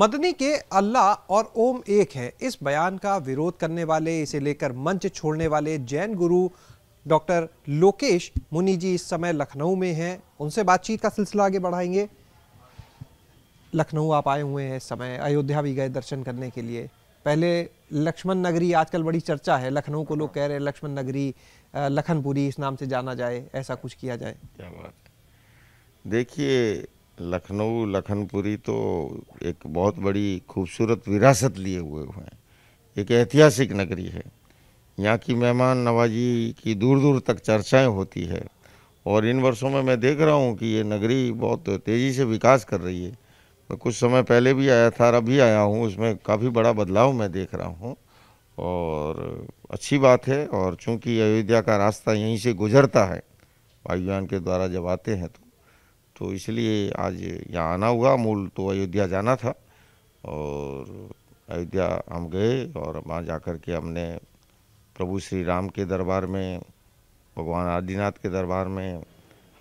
मदनी के अल्लाह और ओम एक है इस बयान का विरोध करने वाले इसे लेकर मंच छोड़ने वाले जैन गुरु डॉक्टर लोकेश मुनि जी इस समय लखनऊ में हैं उनसे बातचीत का सिलसिला आगे बढ़ाएंगे लखनऊ आप आए हुए हैं इस समय अयोध्या भी गए दर्शन करने के लिए पहले लक्ष्मण नगरी आजकल बड़ी चर्चा है लखनऊ को लोग कह रहे हैं लक्ष्मण नगरी लखनपुरी इस नाम से जाना जाए ऐसा कुछ किया जाए क्या बात देखिए लखनऊ लखनपुरी तो एक बहुत बड़ी खूबसूरत विरासत लिए हुए हुए हैं एक ऐतिहासिक नगरी है यहाँ की मेहमान नवाजी की दूर दूर तक चर्चाएं होती है और इन वर्षों में मैं देख रहा हूँ कि ये नगरी बहुत तेज़ी से विकास कर रही है मैं कुछ समय पहले भी आया था और अभी आया हूँ उसमें काफ़ी बड़ा बदलाव मैं देख रहा हूँ और अच्छी बात है और चूँकि अयोध्या का रास्ता यहीं से गुजरता है वायुयान के द्वारा जब आते हैं तो तो इसलिए आज यहाँ आना हुआ मूल तो अयोध्या जाना था और अयोध्या हम गए और वहाँ जा कर के हमने प्रभु श्री राम के दरबार में भगवान आदिनाथ के दरबार में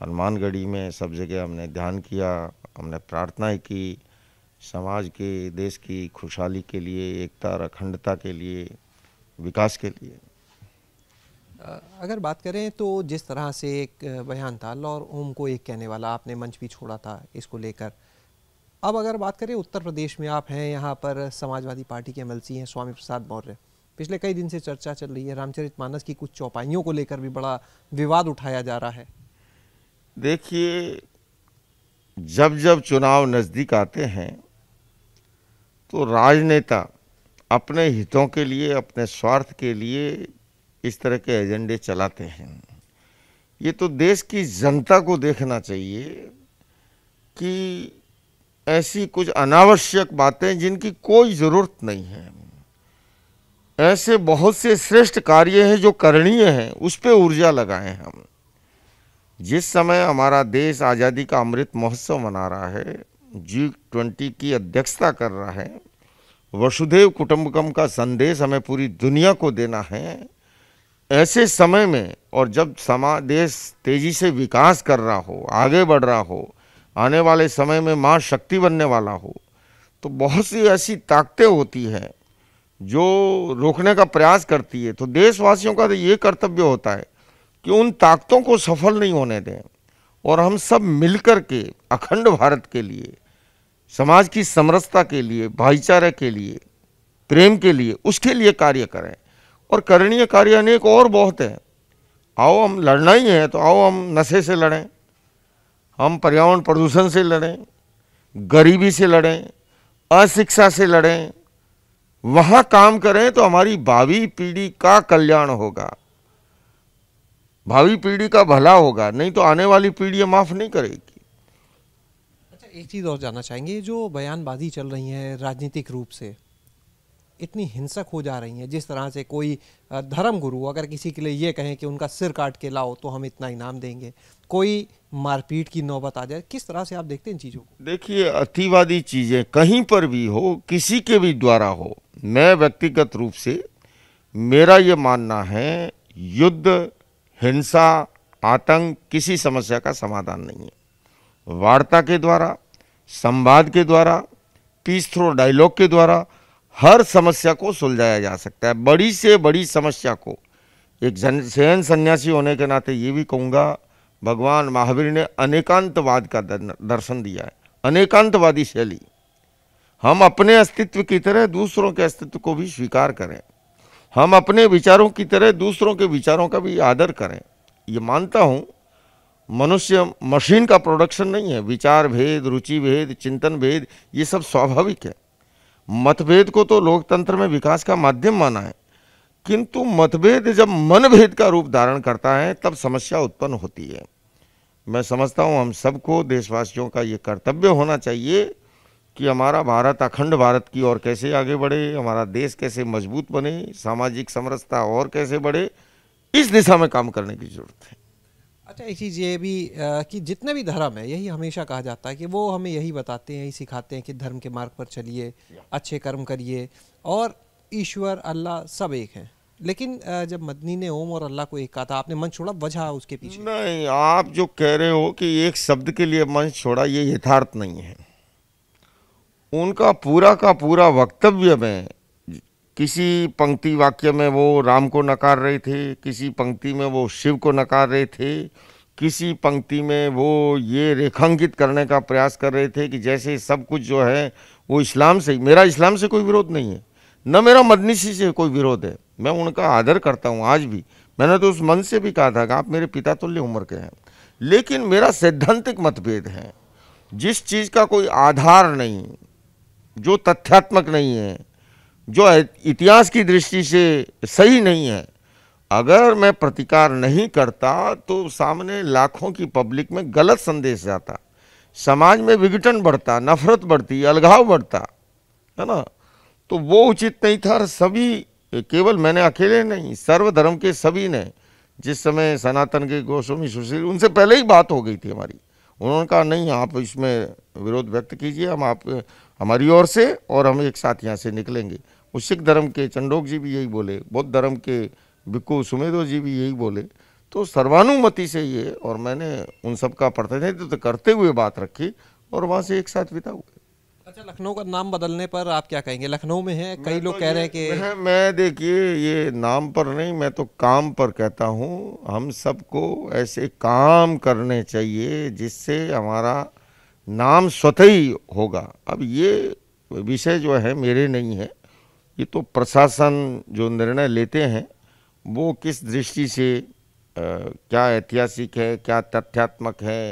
हनुमानगढ़ी में सब जगह हमने ध्यान किया हमने प्रार्थनाएँ की समाज के देश की खुशहाली के लिए एकता और अखंडता के लिए विकास के लिए अगर बात करें तो जिस तरह से एक बयान था लौर ओम को एक कहने वाला आपने मंच भी छोड़ा था इसको लेकर अब अगर बात करें उत्तर प्रदेश में आप हैं यहाँ पर समाजवादी पार्टी के एम हैं स्वामी प्रसाद मौर्य पिछले कई दिन से चर्चा चल रही है रामचरित मानस की कुछ चौपाइयों को लेकर भी बड़ा विवाद उठाया जा रहा है देखिए जब जब चुनाव नज़दीक आते हैं तो राजनेता अपने हितों के लिए अपने स्वार्थ के लिए इस तरह के एजेंडे चलाते हैं ये तो देश की जनता को देखना चाहिए कि ऐसी कुछ अनावश्यक बातें जिनकी कोई ज़रूरत नहीं है ऐसे बहुत से श्रेष्ठ कार्य हैं जो करणीय हैं उस पर ऊर्जा लगाएं हम जिस समय हमारा देश आज़ादी का अमृत महोत्सव मना रहा है जी ट्वेंटी की अध्यक्षता कर रहा है वसुधेव कुटुंबकम का संदेश हमें पूरी दुनिया को देना है ऐसे समय में और जब समा देश तेजी से विकास कर रहा हो आगे बढ़ रहा हो आने वाले समय में माँ शक्ति बनने वाला हो तो बहुत सी ऐसी ताकतें होती हैं जो रोकने का प्रयास करती है तो देशवासियों का तो ये कर्तव्य होता है कि उन ताकतों को सफल नहीं होने दें और हम सब मिलकर के अखंड भारत के लिए समाज की समरसता के लिए भाईचारे के लिए प्रेम के लिए उसके लिए कार्य करें और करणीय कार्य अनेक और बहुत है आओ हम लड़ना ही है तो आओ हम नशे से लड़ें हम पर्यावरण प्रदूषण से लड़ें गरीबी से लड़ें अशिक्षा से लड़ें वहाँ काम करें तो हमारी भावी पीढ़ी का कल्याण होगा भावी पीढ़ी का भला होगा नहीं तो आने वाली पीढ़ी माफ़ नहीं करेगी अच्छा एक चीज़ और जानना चाहेंगे जो बयानबाजी चल रही है राजनीतिक रूप से इतनी हिंसक हो जा रही हैं जिस तरह से कोई धर्म गुरु अगर किसी के लिए ये कहें कि उनका सिर काट के लाओ तो हम इतना इनाम देंगे कोई मारपीट की नौबत आ जाए किस तरह से आप देखते हैं चीज़ों को देखिए अतिवादी चीज़ें कहीं पर भी हो किसी के भी द्वारा हो मैं व्यक्तिगत रूप से मेरा ये मानना है युद्ध हिंसा आतंक किसी समस्या का समाधान नहीं है वार्ता के द्वारा संवाद के द्वारा पीस थ्रो डायलॉग के द्वारा हर समस्या को सुलझाया जा सकता है बड़ी से बड़ी समस्या को एक जन जैन सन्यासी होने के नाते ये भी कहूँगा भगवान महावीर ने अनेकांतवाद का दर्शन दिया है अनेकांतवादी शैली हम अपने अस्तित्व की तरह दूसरों के अस्तित्व को भी स्वीकार करें हम अपने विचारों की तरह दूसरों के विचारों का भी आदर करें ये मानता हूँ मनुष्य मशीन का प्रोडक्शन नहीं है विचार भेद रुचि भेद चिंतन भेद ये सब स्वाभाविक है मतभेद को तो लोकतंत्र में विकास का माध्यम माना है किंतु मतभेद जब मनभेद का रूप धारण करता है तब समस्या उत्पन्न होती है मैं समझता हूँ हम सबको देशवासियों का ये कर्तव्य होना चाहिए कि हमारा भारत अखंड भारत की ओर कैसे आगे बढ़े हमारा देश कैसे मजबूत बने सामाजिक समरसता और कैसे बढ़े इस दिशा में काम करने की जरूरत है अच्छा एक चीज़ ये भी कि जितने भी धर्म है यही हमेशा कहा जाता है कि वो हमें यही बताते हैं यही सिखाते हैं कि धर्म के मार्ग पर चलिए अच्छे कर्म करिए और ईश्वर अल्लाह सब एक हैं लेकिन जब मदनी ने ओम और अल्लाह को एक कहा था आपने मन छोड़ा वजह उसके पीछे नहीं आप जो कह रहे हो कि एक शब्द के लिए मन छोड़ा ये यथार्थ नहीं है उनका पूरा का पूरा वक्तव्य में किसी पंक्ति वाक्य में वो राम को नकार रहे थे किसी पंक्ति में वो शिव को नकार रहे थे किसी पंक्ति में वो ये रेखांकित करने का प्रयास कर रहे थे कि जैसे सब कुछ जो है वो इस्लाम से मेरा इस्लाम से कोई विरोध नहीं है न मेरा मदनिशी से कोई विरोध है मैं उनका आदर करता हूँ आज भी मैंने तो उस मन से भी कहा था कि आप मेरे पिता तुल्य उम्र के हैं लेकिन मेरा सैद्धांतिक मतभेद है जिस चीज़ का कोई आधार नहीं जो तथ्यात्मक नहीं है जो इतिहास की दृष्टि से सही नहीं है अगर मैं प्रतिकार नहीं करता तो सामने लाखों की पब्लिक में गलत संदेश जाता समाज में विघटन बढ़ता नफरत बढ़ती अलगाव बढ़ता है ना तो वो उचित नहीं था सभी केवल मैंने अकेले नहीं सर्वधर्म के सभी ने जिस समय सनातन के गोस्वामी सुशील उनसे पहले ही बात हो गई थी हमारी उन्होंने कहा नहीं आप इसमें विरोध व्यक्त कीजिए हम आप हमारी ओर से और हम एक साथ यहाँ से निकलेंगे उस सिख धर्म के चंडोक जी भी यही बोले बौद्ध धर्म के भिक्खु सुमेधो जी भी यही बोले तो सर्वानुमति से ये और मैंने उन सब का प्रतिनिधित्व तो करते हुए बात रखी और वहाँ से एक साथ बिता हुए अच्छा लखनऊ का नाम बदलने पर आप क्या कहेंगे लखनऊ में है कई तो लोग तो कह रहे हैं कि मैं, मैं देखिए ये नाम पर नहीं मैं तो काम पर कहता हूँ हम सबको ऐसे काम करने चाहिए जिससे हमारा नाम स्वतः ही होगा अब ये विषय जो है मेरे नहीं है ये तो प्रशासन जो निर्णय लेते हैं वो किस दृष्टि से आ, क्या ऐतिहासिक है क्या तथ्यात्मक है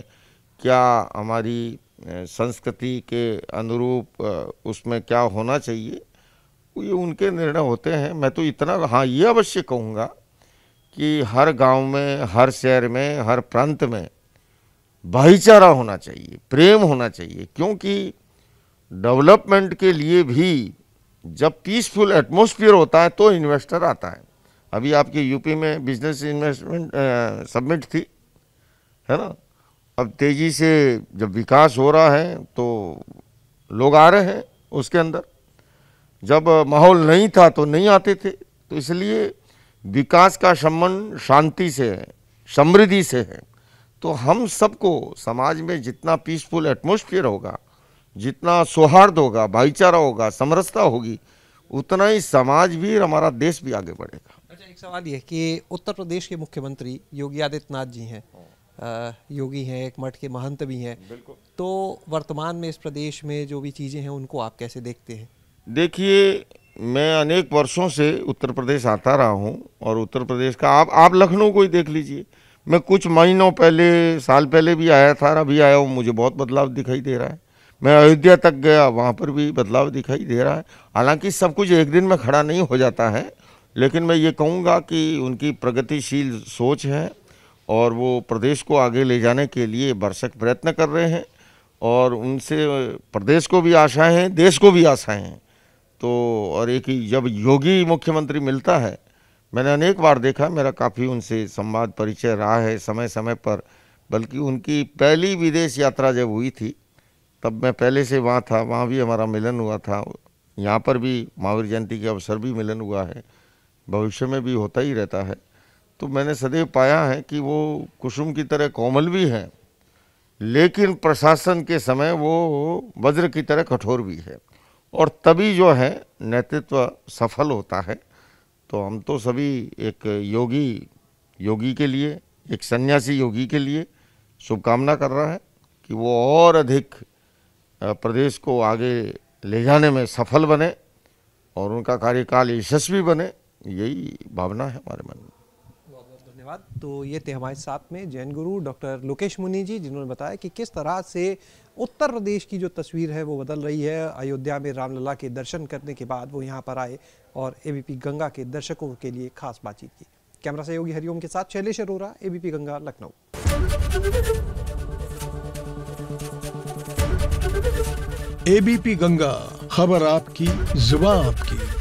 क्या हमारी संस्कृति के अनुरूप उसमें क्या होना चाहिए ये उनके निर्णय होते हैं मैं तो इतना हाँ ये अवश्य कहूँगा कि हर गांव में हर शहर में हर प्रांत में भाईचारा होना चाहिए प्रेम होना चाहिए क्योंकि डेवलपमेंट के लिए भी जब पीसफुल एटमोसफियर होता है तो इन्वेस्टर आता है अभी आपके यूपी में बिजनेस इन्वेस्टमेंट सबमिट थी है ना अब तेज़ी से जब विकास हो रहा है तो लोग आ रहे हैं उसके अंदर जब माहौल नहीं था तो नहीं आते थे तो इसलिए विकास का संबंध शांति से है समृद्धि से है तो हम सबको समाज में जितना पीसफुल एटमोस्फियर होगा जितना सौहार्द होगा भाईचारा होगा समरसता होगी उतना ही समाज भी हमारा देश भी आगे बढ़ेगा अच्छा एक सवाल ये कि उत्तर प्रदेश के मुख्यमंत्री योगी आदित्यनाथ जी हैं हाँ। योगी हैं एक मठ के महंत भी हैं तो वर्तमान में इस प्रदेश में जो भी चीज़ें हैं उनको आप कैसे देखते हैं देखिए मैं अनेक वर्षों से उत्तर प्रदेश आता रहा हूं और उत्तर प्रदेश का आप आप लखनऊ को ही देख लीजिए मैं कुछ महीनों पहले साल पहले भी आया था अभी आया हूँ मुझे बहुत बदलाव दिखाई दे रहा है मैं अयोध्या तक गया वहाँ पर भी बदलाव दिखाई दे रहा है हालांकि सब कुछ एक दिन में खड़ा नहीं हो जाता है लेकिन मैं ये कहूँगा कि उनकी प्रगतिशील सोच है और वो प्रदेश को आगे ले जाने के लिए भरसक प्रयत्न कर रहे हैं और उनसे प्रदेश को भी आशाएँ हैं देश को भी आशाएं हैं तो और एक जब योगी मुख्यमंत्री मिलता है मैंने अनेक बार देखा मेरा काफ़ी उनसे संवाद परिचय रहा है समय समय पर बल्कि उनकी पहली विदेश यात्रा जब हुई थी तब मैं पहले से वहाँ था वहाँ भी हमारा मिलन हुआ था यहाँ पर भी महावीर जयंती के अवसर भी मिलन हुआ है भविष्य में भी होता ही रहता है तो मैंने सदैव पाया है कि वो कुसुम की तरह कोमल भी हैं लेकिन प्रशासन के समय वो वज्र की तरह कठोर भी है और तभी जो है नेतृत्व सफल होता है तो हम तो सभी एक योगी योगी के लिए एक सन्यासी योगी के लिए शुभकामना कर रहा है कि वो और अधिक प्रदेश को आगे ले जाने में सफल बने और उनका कार्यकाल यशस्वी बने यही भावना है हमारे मन में धन्यवाद तो ये थे हमारे साथ में जैन गुरु डॉक्टर लोकेश मुनि जी जिन्होंने बताया कि किस तरह से उत्तर प्रदेश की जो तस्वीर है वो बदल रही है अयोध्या में रामलला के दर्शन करने के बाद वो यहाँ पर आए और ए गंगा के दर्शकों के लिए खास बातचीत की कैमरा सहयोगी हरिओम के साथ शैलेश अरोरा ए गंगा लखनऊ एबीपी गंगा खबर आपकी जुबा आपकी